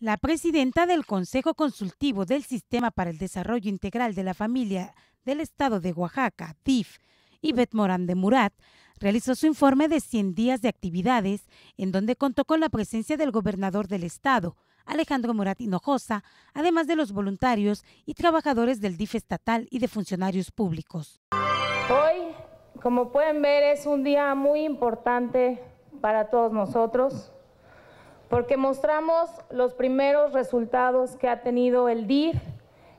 La presidenta del Consejo Consultivo del Sistema para el Desarrollo Integral de la Familia del Estado de Oaxaca, DIF, Yvette Morán de Murat, realizó su informe de 100 días de actividades, en donde contó con la presencia del gobernador del Estado, Alejandro Murat Hinojosa, además de los voluntarios y trabajadores del DIF estatal y de funcionarios públicos. Hoy, como pueden ver, es un día muy importante para todos nosotros porque mostramos los primeros resultados que ha tenido el DIF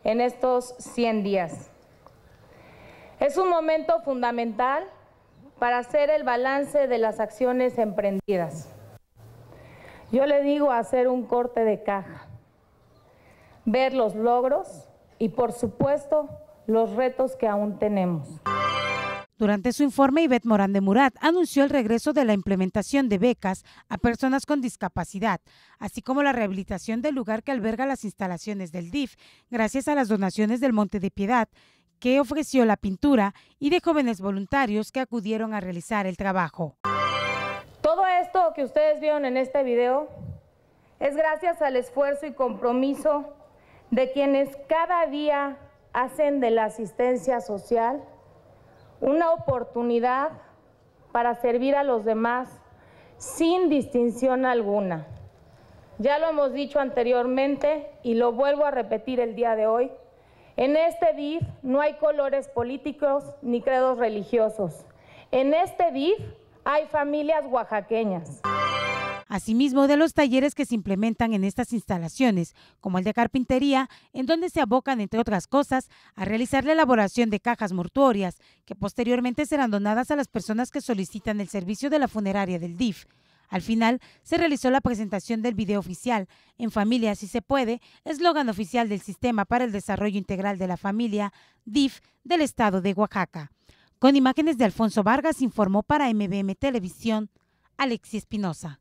en estos 100 días. Es un momento fundamental para hacer el balance de las acciones emprendidas. Yo le digo hacer un corte de caja, ver los logros y por supuesto los retos que aún tenemos. Durante su informe, Ivette Morán de Murat anunció el regreso de la implementación de becas a personas con discapacidad, así como la rehabilitación del lugar que alberga las instalaciones del DIF, gracias a las donaciones del Monte de Piedad, que ofreció la pintura y de jóvenes voluntarios que acudieron a realizar el trabajo. Todo esto que ustedes vieron en este video es gracias al esfuerzo y compromiso de quienes cada día hacen de la asistencia social una oportunidad para servir a los demás sin distinción alguna. Ya lo hemos dicho anteriormente y lo vuelvo a repetir el día de hoy. En este DIF no hay colores políticos ni credos religiosos. En este DIF hay familias oaxaqueñas asimismo de los talleres que se implementan en estas instalaciones, como el de carpintería, en donde se abocan, entre otras cosas, a realizar la elaboración de cajas mortuorias, que posteriormente serán donadas a las personas que solicitan el servicio de la funeraria del DIF. Al final, se realizó la presentación del video oficial, En familia si se puede, eslogan oficial del Sistema para el Desarrollo Integral de la Familia, DIF, del Estado de Oaxaca. Con imágenes de Alfonso Vargas informó para MBM Televisión, Alexis Espinosa.